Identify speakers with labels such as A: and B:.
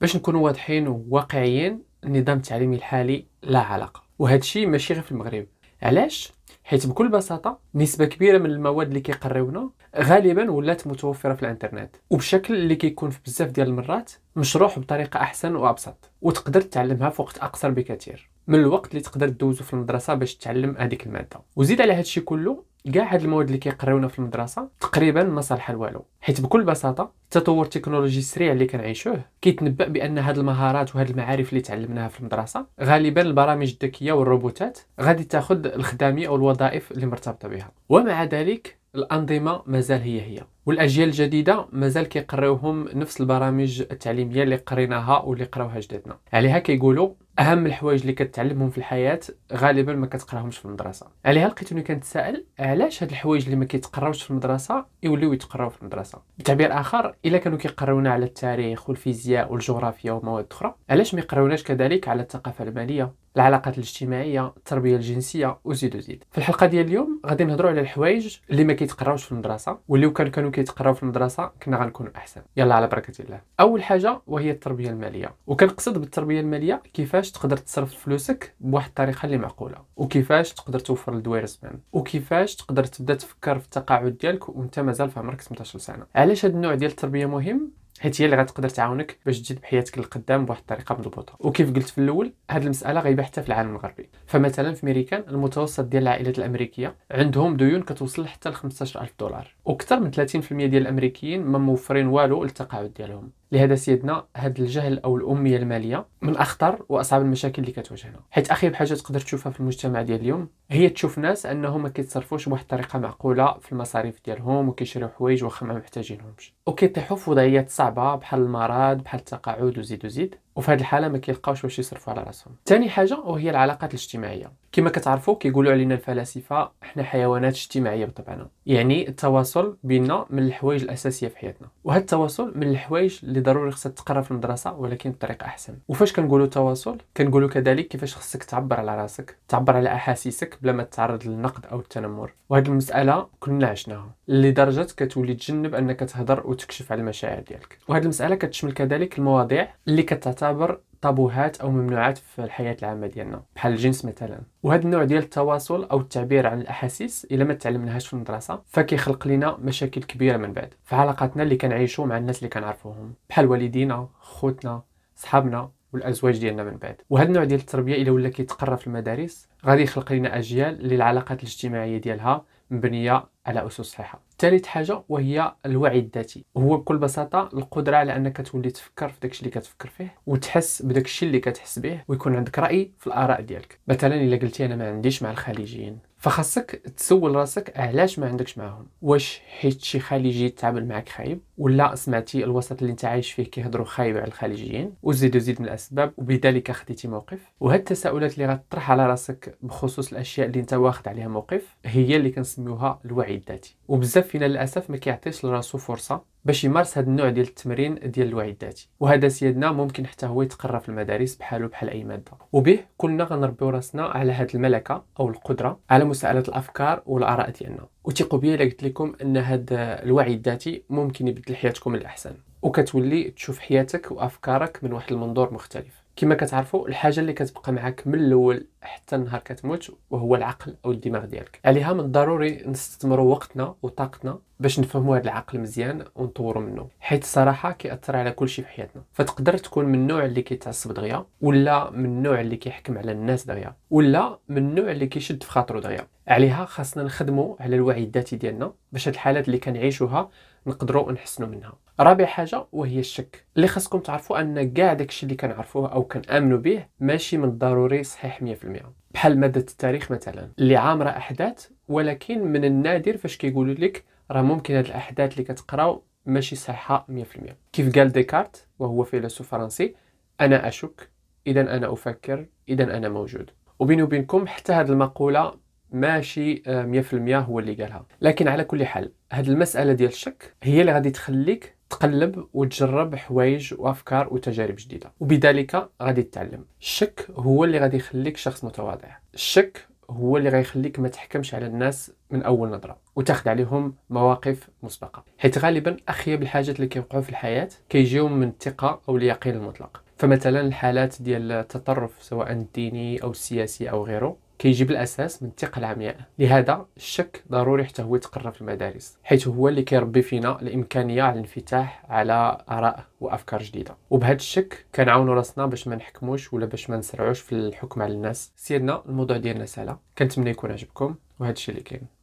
A: باش نكونوا واضحين وواقعيين النظام التعليمي الحالي لا علاقه وهذا الشيء ماشي غير في المغرب علاش حيت بكل بساطه نسبه كبيره من المواد اللي كيقريونا غالبا ولات متوفره في الانترنت وبشكل اللي كيكون في بزاف ديال المرات مشروح بطريقه احسن وابسط وتقدر تعلمها في وقت اقصر بكثير من الوقت اللي تقدر تدوزو في المدرسه باش تعلم هذيك الماده وزيد على هادشي كله كاع هاد المواد اللي كيقريونا في المدرسه تقريبا ما صالحه لوالو حيت بكل بساطه التطور التكنولوجي السريع اللي كنعيشوه كيتنبأ بان هاد المهارات وهاد المعارف اللي تعلمناها في المدرسه غالبا البرامج الذكيه والروبوتات غادي تاخذ الخدامي او الوظائف اللي مرتبطه بها ومع ذلك الانظمه مازال هي هي والاجيال الجديده مازال كيقريوهم نفس البرامج التعليميه اللي قريناها واللي قراوها جدادنا عليها كيقولوا اهم الحوايج اللي كتعلمهم في الحياه غالبا ما كتقراهمش في المدرسه عليها لقيتوني كنتسائل علاش هاد الحوايج اللي ما كيتقراوش في المدرسه يوليو يتقراو في المدرسه بتعبير اخر الا كانوا كيقراونا على التاريخ والفيزياء والجغرافيا ومواد اخرى علاش ما يقراوناش كذلك على الثقافه الماليه العلاقات الاجتماعيه التربيه الجنسيه وزيد وزيد في الحلقه ديال اليوم غادي نهضروا على الحوايج اللي ما كيتقراوش في المدرسه واللي كان كانوا كيتقراو في المدرسه كنا غنكونوا احسن يلا على بركه الله اول حاجه وهي التربيه الماليه وكنقصد بالتربيه الماليه كيفاش تقدر تصرف فلوسك بواحد الطريقه اللي معقوله وكيفاش تقدر توفر لدوير زمان وكيفاش تقدر تبدا تفكر في التقاعد ديالك وانت مازال في عمرك 18 سنه علاش هذا النوع ديال التربيه مهم حيت هي اللي غتقدر تعاونك باش تجد بحياتك للقدام بواحد الطريقه مضبوطه وكيف قلت في الاول هذه المساله غايبه حتى في العالم الغربي فمثلا في ميريكان المتوسط ديال العائلات الامريكيه عندهم ديون كتوصل حتى ل 15000 دولار واكثر من 30% ديال الامريكيين ما موفرين والو للتقاعد ديالهم لهذا سيدنا هذا الجهل او الاميه الماليه من اخطر واصعب المشاكل اللي كتواجهنا حيت اخيب حاجه تقدر تشوفها في المجتمع ديال اليوم هي تشوف ناس انهم ما كيتصرفوش بواحد الطريقه معقوله في المصاريف ديالهم وكيشريو حوايج واخا ما محتاجينهمش وكيطيحوا في وضعيات صعبه بحال المرض بحال التقاعد وزيد وزيد وفي هذه الحاله ما كيلقاوش واش يصرفوا على راسهم ثاني حاجه وهي العلاقات الاجتماعيه كما كتعرفوا كيقولوا علينا الفلاسفه احنا حيوانات اجتماعيه بطبعنا يعني التواصل بيننا من الحوايج الاساسيه في حياتنا وهذا التواصل من الحوايج اللي ضروري خصها تقرا في المدرسه ولكن بطريقه احسن وفاش كنقولوا تواصل كنقولوا كذلك كيفاش خصك تعبر على راسك تعبر على احاسيسك بلا ما تتعرض للنقد او التنمر وهذه المساله كلنا عشناها لدرجه كتولي تجنب انك تهضر وتكشف على المشاعر ديالك وهذه المساله كتشمل كذلك المواضيع اللي كتعتبر تعتبر طابوهات او ممنوعات في الحياه العامه ديالنا بحال الجنس مثلا وهذا النوع ديال التواصل او التعبير عن الاحاسيس الا ما تعلمناهاش في المدرسه فكيخلق لنا مشاكل كبيره من بعد في علاقاتنا اللي كنعيشوا مع الناس اللي كنعرفوهم بحال والدينا خوتنا صحابنا والازواج ديالنا من بعد وهذا النوع ديال التربيه الا ولا كيتقرا في المدارس غادي يخلق لنا اجيال اللي العلاقات الاجتماعيه ديالها مبنيه على اسس صحيحه ثالث حاجه وهي الوعي الذاتي هو بكل بساطه القدره على انك تولي تفكر في داكشي اللي كتفكر فيه وتحس بداكشي اللي كتحس به ويكون عندك راي في الاراء ديالك مثلا الا قلتي انا ما عنديش مع الخليجيين فخاصك تسول راسك علاش ما عندكش معاهم واش حيت شي خليجي تعامل معك خايب ولا سمعتي الوسط اللي انت عايش فيه كيهضروا خايب على الخليجيين وزيد وزيد من الاسباب وبذلك خديتي موقف وهاد التساؤلات اللي غتطرح على راسك بخصوص الاشياء اللي انت واخد عليها موقف هي اللي كنسميوها الوعي الذاتي وبزاف فينا للاسف ما كيعطيش لراسو فرصه باش يمارس هذا النوع ديال التمرين ديال الوعي الذاتي وهذا سيدنا ممكن حتى هو يتقرا في المدارس بحاله بحال اي ماده وبه كلنا غنربيو راسنا على هذه الملكه او القدره على مساءله الافكار والاراء ديالنا وثقوا بيا الا قلت لكم ان هذا الوعي الذاتي ممكن يبدل حياتكم للاحسن وكتولي تشوف حياتك وافكارك من واحد المنظور مختلف كما كتعرفوا الحاجه اللي كتبقى معك من الاول حتى النهار كتموت وهو العقل او الدماغ ديالك عليها من الضروري نستثمروا وقتنا وطاقتنا باش نفهموا هذا العقل مزيان ونطوروا منه حيت الصراحه كيأثر على كل شيء في حياتنا فتقدر تكون من النوع اللي كيتعصب دغيا ولا من النوع اللي كيحكم على الناس دغيا ولا من النوع اللي كيشد في خاطره دغيا عليها خاصنا نخدموا على الوعي الذاتي ديالنا باش هاد الحالات اللي كنعيشوها نقدروا نحسنوا منها رابع حاجه وهي الشك اللي خاصكم تعرفوا ان كاع داكشي اللي كنعرفوه او كنامنوا به ماشي من الضروري صحيح 100% الجامعه بحال ماده التاريخ مثلا اللي عامره احداث ولكن من النادر فاش كيقولوا لك راه ممكن هاد الاحداث اللي كتقراو ماشي صحيحه 100% كيف قال ديكارت وهو فيلسوف فرنسي انا اشك اذا انا افكر اذا انا موجود وبيني وبينكم حتى هاد المقوله ماشي 100% آه، هو اللي قالها لكن على كل حال هاد المساله ديال الشك هي اللي غادي تخليك تقلب وتجرب حوايج وافكار وتجارب جديده وبذلك غادي تتعلم الشك هو اللي غادي يخليك شخص متواضع الشك هو اللي غيخليك ما تحكمش على الناس من اول نظره وتاخذ عليهم مواقف مسبقه حيت غالبا اخيب الحاجات اللي كيوقعوا في الحياه كيجيو من الثقه او اليقين المطلق فمثلا الحالات ديال التطرف سواء الديني او السياسي او غيره كيجيب الاساس من الثقه العمياء لهذا الشك ضروري حتى هو يتقرى في المدارس حيث هو اللي كيربي فينا الامكانيه على الانفتاح على اراء وافكار جديده وبهذا الشك كنعاونوا راسنا باش ما نحكموش ولا باش ما نسرعوش في الحكم على الناس سيدنا الموضوع ديالنا سهله كنتمنى يكون عجبكم وهذا الشيء اللي كاين